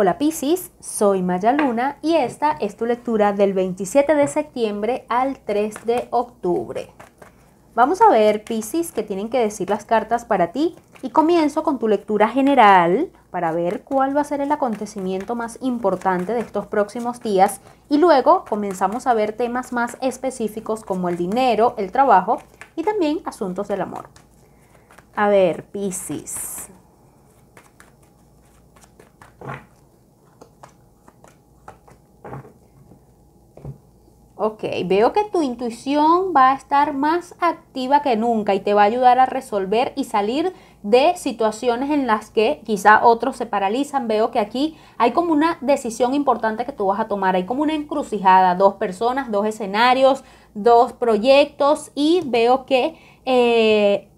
Hola Piscis, soy Maya Luna y esta es tu lectura del 27 de septiembre al 3 de octubre. Vamos a ver Piscis qué tienen que decir las cartas para ti y comienzo con tu lectura general para ver cuál va a ser el acontecimiento más importante de estos próximos días y luego comenzamos a ver temas más específicos como el dinero, el trabajo y también asuntos del amor. A ver, Piscis, Ok, veo que tu intuición va a estar más activa que nunca y te va a ayudar a resolver y salir de situaciones en las que quizá otros se paralizan. Veo que aquí hay como una decisión importante que tú vas a tomar, hay como una encrucijada, dos personas, dos escenarios, dos proyectos y veo que... Eh,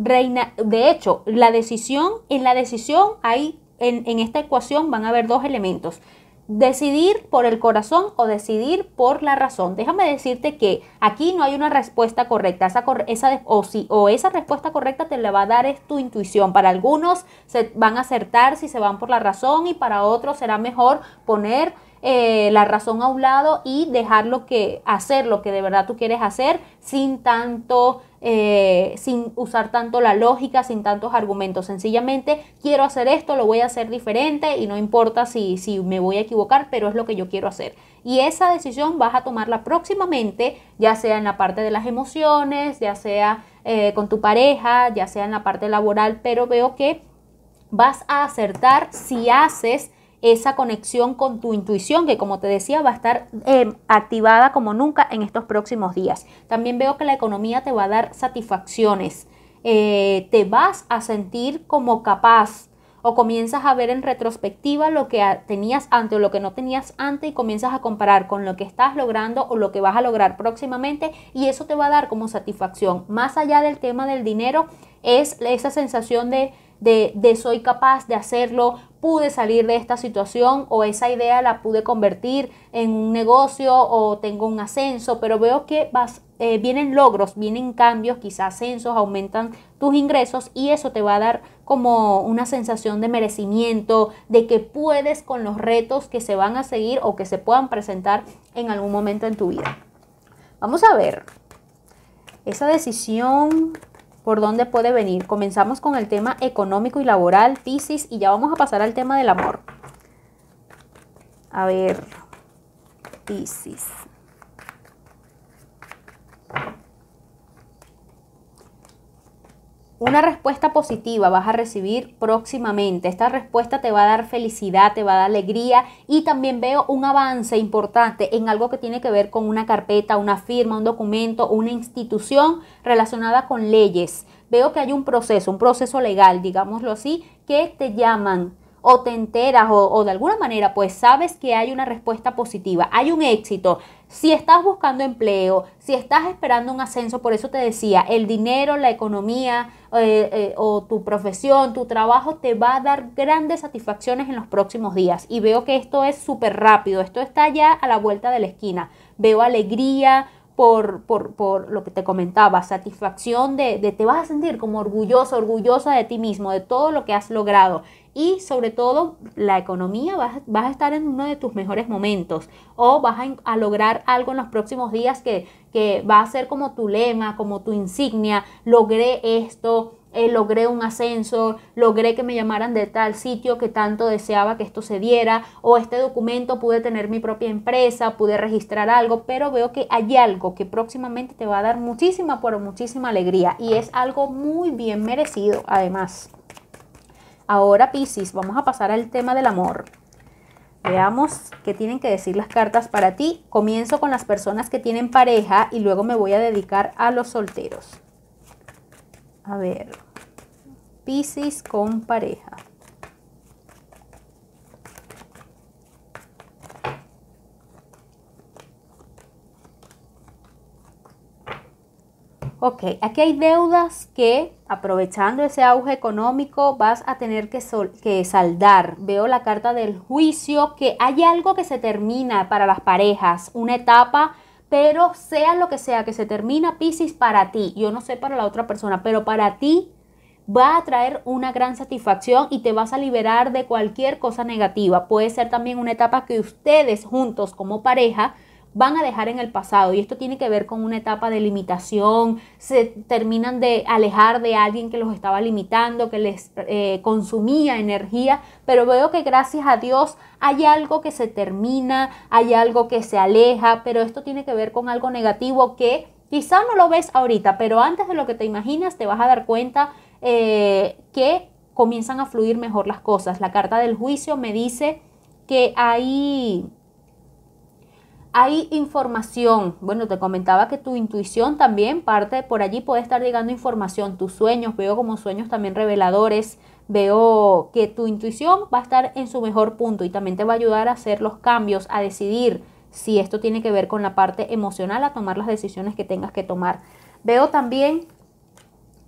reina, de hecho, la decisión, en la decisión hay en, esta ecuación van a haber dos elementos decidir por el corazón o decidir por la razón. Déjame decirte que aquí no hay una respuesta correcta. Esa, esa o, o esa respuesta correcta te la va a dar es tu intuición. Para algunos se van a acertar si se van por la razón y para otros será mejor poner eh, la razón a un lado y dejar lo que, hacer lo que de verdad tú quieres hacer sin tanto, eh, sin usar tanto la lógica, sin tantos argumentos. Sencillamente quiero hacer esto, lo voy a hacer diferente y no importa si, si me voy a equivocar, pero es lo que yo quiero hacer. Y esa decisión vas a tomarla próximamente, ya sea en la parte de las emociones, ya sea eh, con tu pareja, ya sea en la parte laboral, pero veo que vas a acertar si haces esa conexión con tu intuición, que como te decía, va a estar eh, activada como nunca en estos próximos días. También veo que la economía te va a dar satisfacciones, eh, te vas a sentir como capaz o comienzas a ver en retrospectiva lo que tenías antes o lo que no tenías antes y comienzas a comparar con lo que estás logrando o lo que vas a lograr próximamente y eso te va a dar como satisfacción. Más allá del tema del dinero, es esa sensación de, de, de soy capaz de hacerlo, pude salir de esta situación o esa idea la pude convertir en un negocio o tengo un ascenso, pero veo que vas, eh, vienen logros, vienen cambios, quizás ascensos, aumentan tus ingresos y eso te va a dar como una sensación de merecimiento, de que puedes con los retos que se van a seguir o que se puedan presentar en algún momento en tu vida. Vamos a ver. Esa decisión por dónde puede venir. Comenzamos con el tema económico y laboral, Pisces, y ya vamos a pasar al tema del amor. A ver, Pisces. una respuesta positiva vas a recibir próximamente. Esta respuesta te va a dar felicidad, te va a dar alegría y también veo un avance importante en algo que tiene que ver con una carpeta, una firma, un documento, una institución relacionada con leyes. Veo que hay un proceso, un proceso legal, digámoslo así, que te llaman o te enteras o, de alguna manera pues sabes que hay una respuesta positiva, hay un éxito, si estás buscando empleo, si estás esperando un ascenso, por eso te decía, el dinero, la economía eh, eh, o tu profesión, tu trabajo te va a dar grandes satisfacciones en los próximos días. Y veo que esto es súper rápido, esto está ya a la vuelta de la esquina. Veo alegría, por, por, por, lo que te comentaba, satisfacción de, de, te vas a sentir como orgulloso, orgullosa de ti mismo, de todo lo que has logrado y sobre todo la economía, vas, a estar en uno de tus mejores momentos o vas a, lograr algo en los próximos días que, va a ser como tu lema, como tu insignia, logré esto. Eh, logré un ascenso, logré que me llamaran de tal sitio que tanto deseaba que esto se diera, o este documento pude tener mi propia empresa, pude registrar algo, pero veo que hay algo que próximamente te va a dar muchísima, pero muchísima alegría y es algo muy bien merecido además. Ahora, Piscis, vamos a pasar al tema del amor. Veamos qué tienen que decir las cartas para ti. Comienzo con las personas que tienen pareja y luego me voy a dedicar a los solteros. A ver, Piscis con pareja. Ok, aquí hay deudas que aprovechando ese auge económico vas a tener que, que, saldar. Veo la carta del juicio, que hay algo que se termina para las parejas, una etapa, pero sea lo que sea que se termina, Piscis, para ti, yo no sé para la otra persona, pero para ti va a traer una gran satisfacción y te vas a liberar de cualquier cosa negativa. Puede ser también una etapa que ustedes juntos como pareja van a dejar en el pasado. Y esto tiene que ver con una etapa de limitación, se terminan de alejar de alguien que los estaba limitando, que les eh, consumía energía, pero veo que gracias a Dios hay algo que se termina, hay algo que se aleja, pero esto tiene que ver con algo negativo que quizá no lo ves ahorita, pero antes de lo que te imaginas te vas a dar cuenta eh, que comienzan a fluir mejor las cosas. La carta del juicio me dice que hay hay información, bueno, te comentaba que tu intuición también parte por allí, puede estar llegando información, tus sueños, veo como sueños también reveladores, veo que tu intuición va a estar en su mejor punto y también te va a ayudar a hacer los cambios, a decidir si esto tiene que ver con la parte emocional, a tomar las decisiones que tengas que tomar. Veo también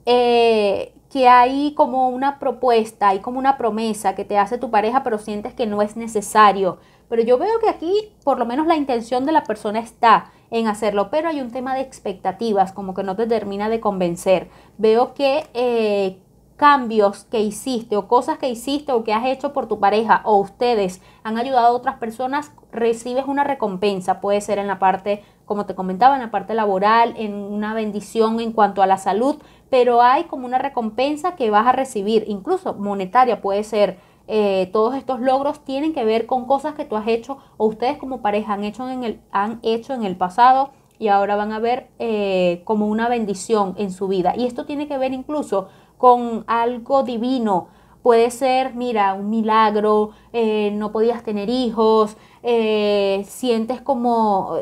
eh, que hay como una propuesta, hay como una promesa que te hace tu pareja, pero sientes que no es necesario. Pero yo veo que aquí por lo menos la intención de la persona está en hacerlo, pero hay un tema de expectativas, como que no te termina de convencer. Veo que eh, cambios que hiciste o cosas que hiciste o que has hecho por tu pareja o ustedes han ayudado a otras personas, recibes una recompensa, puede ser en la parte, como te comentaba, en la parte laboral, en una bendición en cuanto a la salud, pero hay como una recompensa que vas a recibir, incluso monetaria puede ser eh, todos estos logros tienen que ver con cosas que tú has hecho o ustedes como pareja han hecho en el, han hecho en el pasado y ahora van a ver eh, como una bendición en su vida. Y esto tiene que ver incluso con algo divino. Puede ser, mira, un milagro, eh, no podías tener hijos, sientes como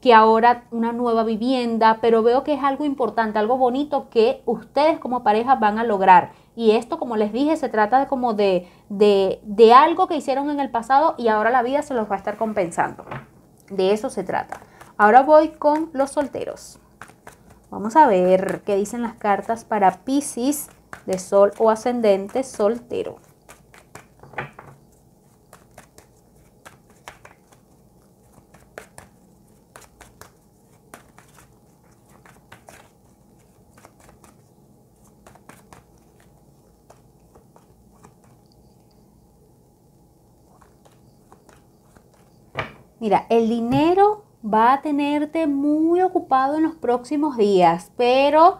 que ahora una nueva vivienda, pero veo que es algo importante, algo bonito que ustedes como pareja van a lograr. Y esto, como les dije, se trata de como de, de, de algo que hicieron en el pasado y ahora la vida se los va a estar compensando. De eso se trata. Ahora voy con los solteros. Vamos a ver qué dicen las cartas para Pisces de Sol o Ascendente soltero. Mira, el dinero va a tenerte muy ocupado en los próximos días, pero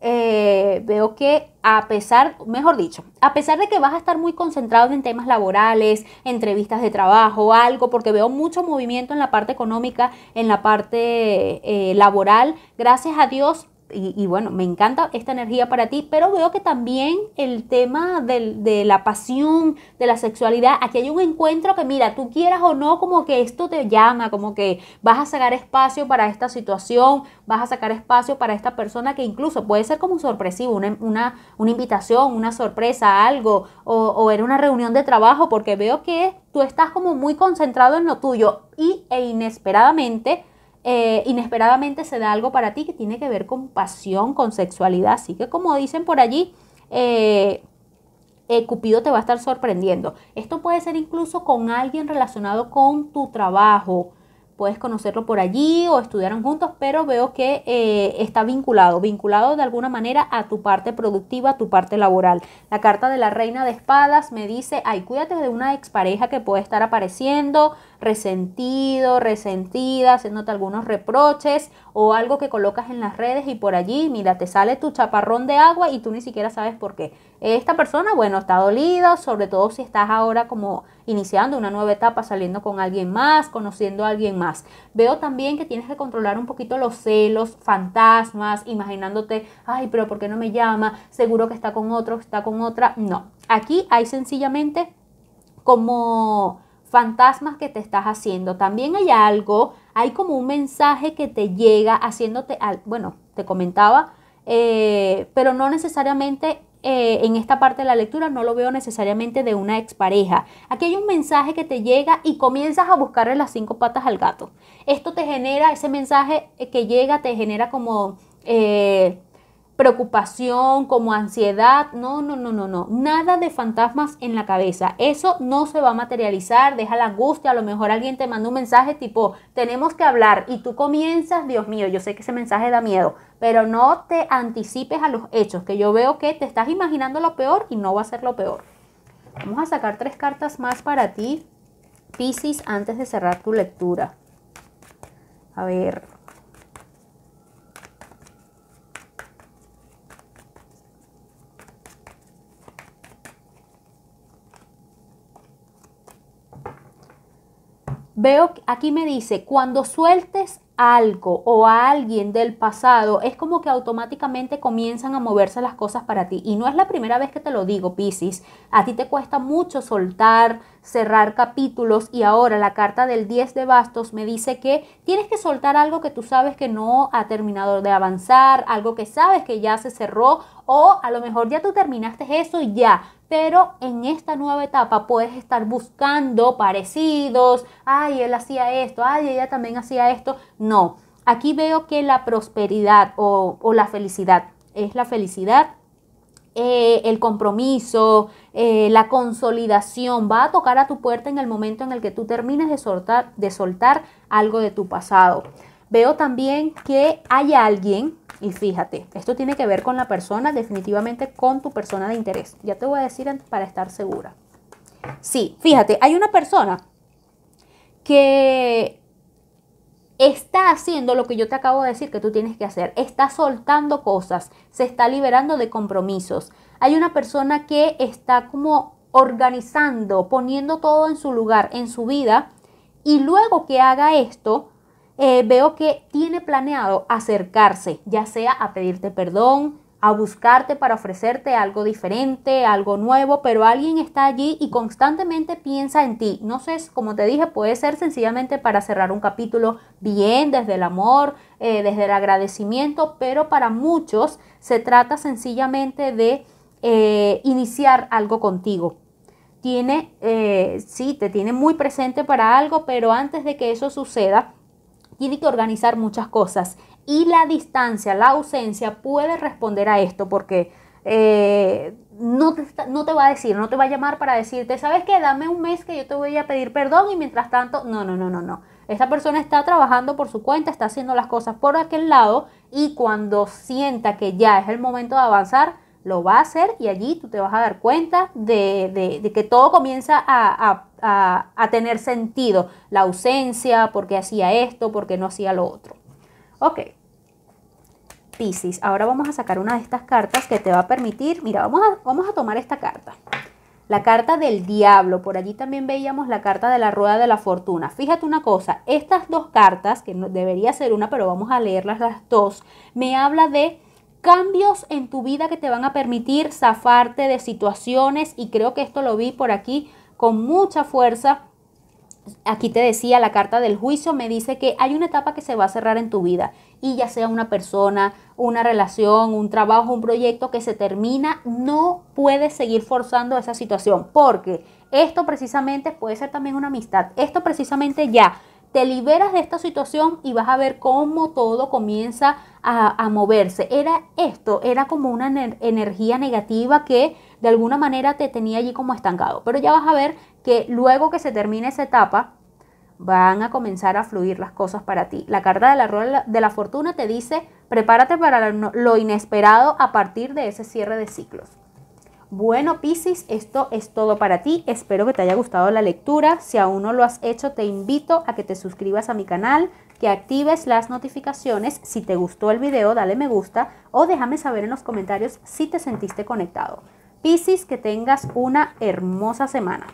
eh, veo que a pesar, mejor dicho, a pesar de que vas a estar muy concentrado en temas laborales, entrevistas de trabajo, algo, porque veo mucho movimiento en la parte económica, en la parte eh, laboral, gracias a Dios y, bueno, me encanta esta energía para ti, pero veo que también el tema de la pasión, de la sexualidad, aquí hay un encuentro que mira, tú quieras o no, como que esto te llama, como que vas a sacar espacio para esta situación, vas a sacar espacio para esta persona que incluso puede ser como sorpresivo, una, invitación, una sorpresa, algo, o, o era una reunión de trabajo, porque veo que tú estás como muy concentrado en lo tuyo y e inesperadamente eh, inesperadamente se da algo para ti que tiene que ver con pasión, con sexualidad. Así que como dicen por allí, eh, eh, Cupido te va a estar sorprendiendo. Esto puede ser incluso con alguien relacionado con tu trabajo. Puedes conocerlo por allí o estudiaron juntos, pero veo que está vinculado, vinculado de alguna manera a tu parte productiva, a tu parte laboral. La carta de la reina de espadas me dice, ay, cuídate de una expareja que puede estar apareciendo, resentido, resentida, haciéndote algunos reproches o algo que colocas en las redes y por allí, mira, te sale tu chaparrón de agua y tú ni siquiera sabes por qué. Esta persona, bueno, está dolida, sobre todo si estás ahora como iniciando una nueva etapa, saliendo con alguien más, conociendo a alguien más. Veo también que tienes que controlar un poquito los celos, fantasmas, imaginándote, ay, pero ¿por qué no me llama? Seguro que está con otro, está con otra. No, aquí hay sencillamente como fantasmas que te estás haciendo. También hay algo, hay como un mensaje que te llega haciéndote, al, bueno, te comentaba, eh, pero no necesariamente eh, en esta parte de la lectura, no lo veo necesariamente de una expareja. Aquí hay un mensaje que te llega y comienzas a buscarle las cinco patas al gato. Esto te genera, ese mensaje que llega te genera como... Eh, preocupación, como ansiedad. No, no, no, no, no. Nada de fantasmas en la cabeza. Eso no se va a materializar. Deja la angustia. A lo mejor alguien te manda un mensaje tipo, tenemos que hablar. Y tú comienzas, Dios mío, yo sé que ese mensaje da miedo. Pero no te anticipes a los hechos, que yo veo que te estás imaginando lo peor y no va a ser lo peor. Vamos a sacar tres cartas más para ti, Pisis, antes de cerrar tu lectura. A ver, Veo, aquí me dice, cuando sueltes algo o a alguien del pasado, es como que automáticamente comienzan a moverse las cosas para ti. Y no es la primera vez que te lo digo, Piscis. A ti te cuesta mucho soltar, cerrar capítulos y ahora la carta del 10 de bastos me dice que tienes que soltar algo que tú sabes que no ha terminado de avanzar, algo que sabes que ya se cerró o a lo mejor ya tú terminaste eso y ya, pero en esta nueva etapa puedes estar buscando parecidos, ay, él hacía esto, ay, ella también hacía esto, no, aquí veo que la prosperidad o, la felicidad es la felicidad. Eh, el compromiso, eh, la consolidación va a tocar a tu puerta en el momento en el que tú termines de soltar, de soltar algo de tu pasado. Veo también que hay alguien, y fíjate, esto tiene que ver con la persona, definitivamente con tu persona de interés. Ya te voy a decir para estar segura. Sí, fíjate, hay una persona que está haciendo lo que yo te acabo de decir que tú tienes que hacer. Está soltando cosas, se está liberando de compromisos. Hay una persona que está como organizando, poniendo todo en su lugar, en su vida, y luego que haga esto, eh, veo que tiene planeado acercarse, ya sea a pedirte perdón, a buscarte para ofrecerte algo diferente, algo nuevo, pero alguien está allí y constantemente piensa en ti. No sé, como te dije, puede ser sencillamente para cerrar un capítulo bien, desde el amor, eh, desde el agradecimiento, pero para muchos se trata sencillamente de eh, iniciar algo contigo. Tiene, eh, sí, te tiene muy presente para algo, pero antes de que eso suceda, tiene que organizar muchas cosas. Y la distancia, la ausencia puede responder a esto porque eh, no, te, va a decir, no te va a llamar para decirte, ¿sabes qué? Dame un mes que yo te voy a pedir perdón y mientras tanto, no, no, no, no, no. Esta persona está trabajando por su cuenta, está haciendo las cosas por aquel lado y cuando sienta que ya es el momento de avanzar, lo va a hacer y allí tú te vas a dar cuenta de, que todo comienza a, a, tener sentido. La ausencia, por qué hacía esto, por qué no hacía lo otro. Ok, Pisces Ahora vamos a sacar una de estas cartas que te va a permitir, mira, vamos a, vamos a tomar esta carta. La carta del diablo, por allí también veíamos la carta de la rueda de la fortuna. Fíjate una cosa, estas dos cartas, que debería ser una, pero vamos a leerlas las dos, me habla de cambios en tu vida que te van a permitir zafarte de situaciones y creo que esto lo vi por aquí con mucha fuerza aquí te decía la carta del juicio, me dice que hay una etapa que se va a cerrar en tu vida y ya sea una persona, una relación, un trabajo, un proyecto que se termina, no puedes seguir forzando esa situación porque esto precisamente puede ser también una amistad. Esto precisamente ya te liberas de esta situación y vas a ver cómo todo comienza a, moverse. Era esto, era como una energía negativa que de alguna manera te tenía allí como estancado. Pero ya vas a ver que luego que se termine esa etapa, van a comenzar a fluir las cosas para ti. La carta de la de la fortuna te dice, prepárate para lo inesperado a partir de ese cierre de ciclos. Bueno, Piscis, esto es todo para ti. Espero que te haya gustado la lectura. Si aún no lo has hecho, te invito a que te suscribas a mi canal, que actives las notificaciones. Si te gustó el video, dale me gusta o déjame saber en los comentarios si te sentiste conectado. Piscis, que tengas una hermosa semana.